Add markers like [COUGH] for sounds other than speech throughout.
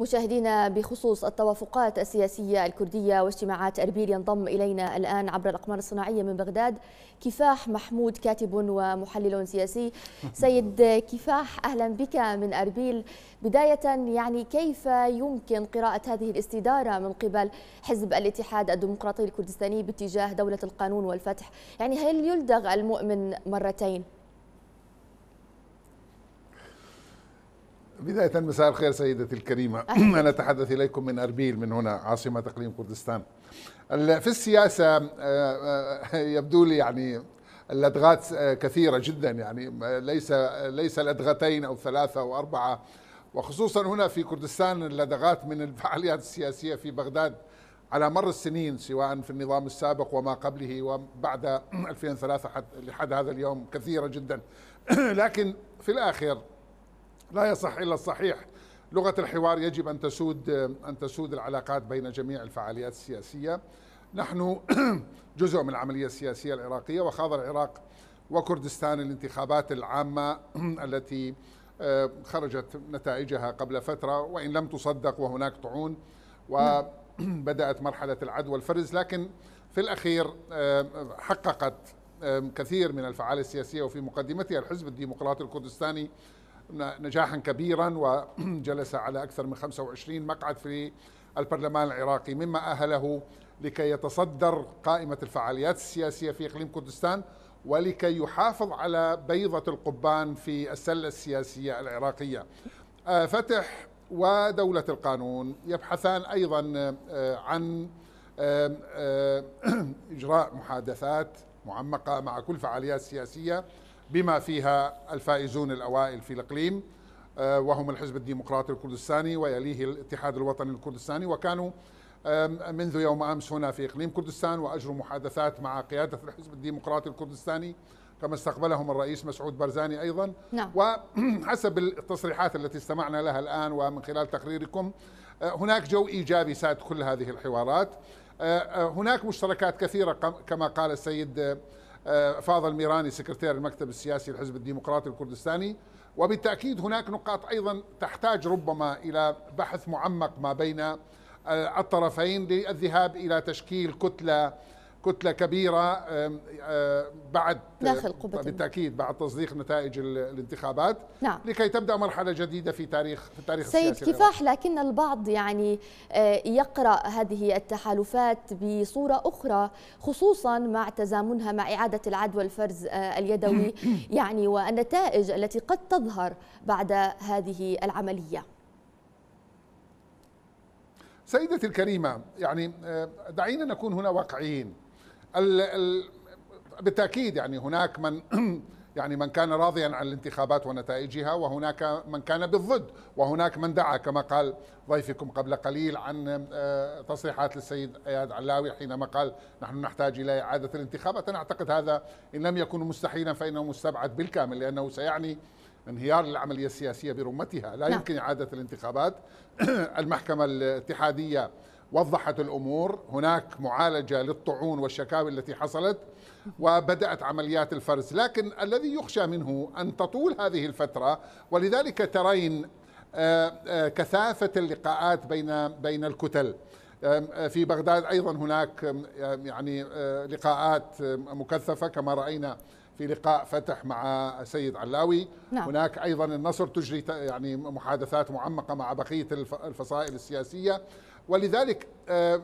مشاهدينا بخصوص التوافقات السياسية الكردية واجتماعات أربيل ينضم إلينا الآن عبر الأقمار الصناعية من بغداد كفاح محمود كاتب ومحلل سياسي [LAUGHS] سيد كفاح أهلا بك من أربيل بداية يعني كيف يمكن قراءة هذه الاستدارة من قبل حزب الاتحاد الديمقراطي الكردستاني باتجاه دولة القانون والفتح يعني هل يلدغ المؤمن مرتين؟ بداية مساء الخير سيدتي الكريمة أنا أتحدث إليكم من أربيل من هنا عاصمة إقليم كردستان في السياسة آه، آه، يبدو لي يعني الأدغات آه، كثيرة جدا يعني ليس ليس الأدغتين أو ثلاثة أو أربعة وخصوصا هنا في كردستان اللدغات من الفعاليات السياسية في بغداد على مر السنين سواء في النظام السابق وما قبله وبعد 2003 [CLEARS THROAT] لحد هذا اليوم كثيرة جدا [CLEARS THROAT] لكن في الآخر لا يصح إلا الصحيح لغة الحوار يجب أن تسود أن تسود العلاقات بين جميع الفعاليات السياسية نحن [CLEARS THROAT] جزء من العملية السياسية العراقية وخاض العراق وكردستان الانتخابات العامة [CLEARS THROAT] التي آه، خرجت نتائجها قبل فترة وإن لم تصدق وهناك طعون وبدأت [CLEARS THROAT] مرحلة العدوى والفرز لكن في الأخير آه، حققت آه، كثير من الفعالية السياسية وفي مقدمتها الحزب الديمقراطي الكردستاني نجاحا كبيرا وجلس على أكثر من 25 مقعد في البرلمان العراقي مما أهله لكي يتصدر قائمة الفعاليات السياسية في إقليم كردستان ولكي يحافظ على بيضة القبان في السلة السياسية العراقية آه، فتح ودولة القانون يبحثان أيضا آه، عن آه، [CLEARS THROAT] إجراء محادثات معمقة مع كل فعاليات سياسية بما فيها الفائزون الأوائل في الإقليم آه، وهم الحزب الديمقراطي الكردستاني ويليه الاتحاد الوطني الكردستاني وكانوا منذ يوم أمس هنا في إقليم كردستان وأجروا محادثات مع قيادة الحزب الديمقراطي الكردستاني كما استقبلهم الرئيس مسعود برزاني أيضا نعم. وحسب [CLEARS THROAT] التصريحات التي استمعنا لها الآن ومن خلال تقريركم آه، هناك جو إيجابي ساد كل هذه الحوارات آه، هناك مشتركات كثيرة كما قال السيد آه، فاضل ميراني سكرتير المكتب السياسي للحزب الديمقراطي الكردستاني وبالتأكيد هناك نقاط أيضا تحتاج ربما إلى بحث معمق ما بين آه، الطرفين للذهاب إلى تشكيل كتلة كتله كبيره بعد داخل قبة آه، بالتاكيد بعد تصديق نتائج الانتخابات نعم. لكي تبدا مرحله جديده في تاريخ في تاريخ سيد كفاح لكن البعض يعني آه، يقرا هذه التحالفات بصوره اخرى خصوصا مع تزامنها مع اعاده العد والفرز آه، اليدوي [COUGHS] يعني والنتائج التي قد تظهر بعد هذه العمليه سيدتي الكريمه يعني دعينا نكون هنا واقعيين ال ال بالتاكيد يعني هناك من [CLEARS THROAT] يعني من كان راضيا عن الانتخابات ونتائجها وهناك من كان بالضد وهناك من دعا كما قال ضيفكم قبل قليل عن آه، تصريحات للسيد اياد علاوي حينما قال نحن نحتاج الى اعاده الانتخابات انا اعتقد هذا ان لم يكن مستحيلا فانه مستبعد بالكامل لانه سيعني انهيار العمليه السياسيه برمتها لا نعم. يمكن اعاده الانتخابات [CLEARS THROAT] المحكمه الاتحاديه وضحت الامور، هناك معالجه للطعون والشكاوي التي حصلت وبدات عمليات الفرز، لكن الذي يخشى منه ان تطول هذه الفتره ولذلك ترين آه، آه، كثافه اللقاءات بين بين الكتل. آه، في بغداد ايضا هناك يعني لقاءات مكثفه كما راينا في لقاء فتح مع سيد علاوي نعم. هناك ايضا النصر تجري يعني محادثات معمقه مع بقيه الفصائل السياسيه ولذلك آه،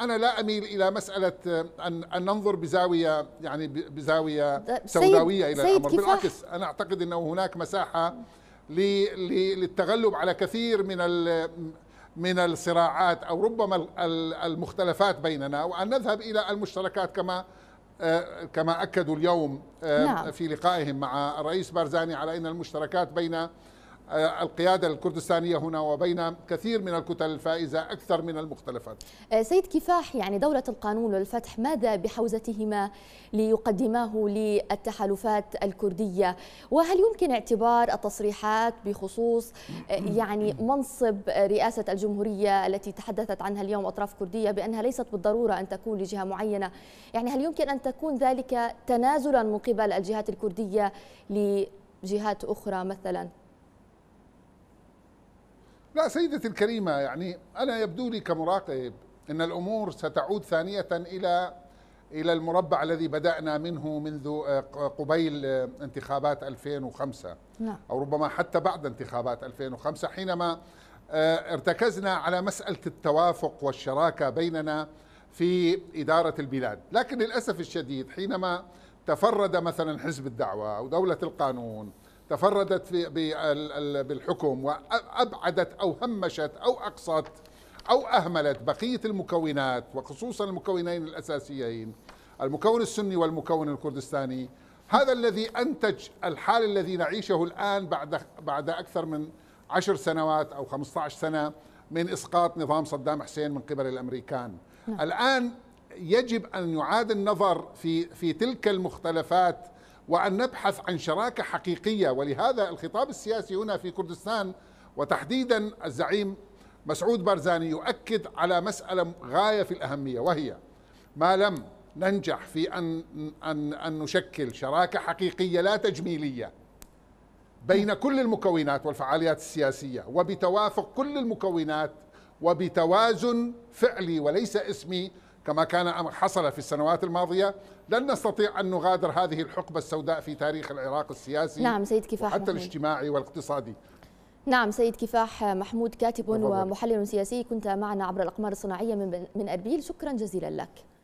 انا لا اميل الى مساله آه، ان ان ننظر بزاويه يعني بزاويه سوداويه الى الامر بالعكس انا اعتقد انه هناك مساحه للتغلب على كثير من من الصراعات او ربما المختلفات بيننا وان نذهب الى المشتركات كما آه، كما اكدوا اليوم نعم. في لقائهم مع الرئيس بارزاني على ان المشتركات بين آه، القيادة الكردستانية هنا وبين كثير من الكتل الفائزة أكثر من المختلفات آه، سيد كفاح يعني دولة القانون والفتح ماذا بحوزتهما ليقدماه للتحالفات الكردية وهل يمكن اعتبار التصريحات بخصوص آه، يعني منصب رئاسة الجمهورية التي تحدثت عنها اليوم أطراف كردية بأنها ليست بالضرورة أن تكون لجهة معينة يعني هل يمكن أن تكون ذلك تنازلا من قبل الجهات الكردية لجهات أخرى مثلا؟ سيدتي الكريمة يعني أنا يبدو لي كمراقب أن الأمور ستعود ثانية إلى إلى المربع الذي بدأنا منه منذ آه، قبيل آه، انتخابات 2005 نعم. أو ربما حتى بعد انتخابات 2005 حينما آه، ارتكزنا على مسألة التوافق والشراكة بيننا في إدارة البلاد لكن للأسف الشديد حينما تفرد مثلا حزب الدعوة أو دولة القانون تفردت بالحكم وأبعدت أو همشت أو أقصت أو أهملت بقية المكونات وخصوصا المكونين الأساسيين المكون السني والمكون الكردستاني هذا الذي أنتج الحال الذي نعيشه الآن بعد, بعد أكثر من عشر سنوات أو 15 سنة من إسقاط نظام صدام حسين من قبل الأمريكان نعم. الآن يجب أن يعاد النظر في, في تلك المختلفات وأن نبحث عن شراكة حقيقية ولهذا الخطاب السياسي هنا في كردستان وتحديدا الزعيم مسعود بارزاني يؤكد على مسألة غاية في الأهمية وهي ما لم ننجح في أن, أن, أن نشكل شراكة حقيقية لا تجميلية بين كل المكونات والفعاليات السياسية وبتوافق كل المكونات وبتوازن فعلي وليس اسمي كما كان حصل في السنوات الماضية لن نستطيع أن نغادر هذه الحقبة السوداء في تاريخ العراق السياسي نعم سيد كفاح وحتى محمود. الاجتماعي والاقتصادي نعم سيد كفاح محمود كاتب ومحلل سياسي كنت معنا عبر الأقمار الصناعية من أربيل شكرا جزيلا لك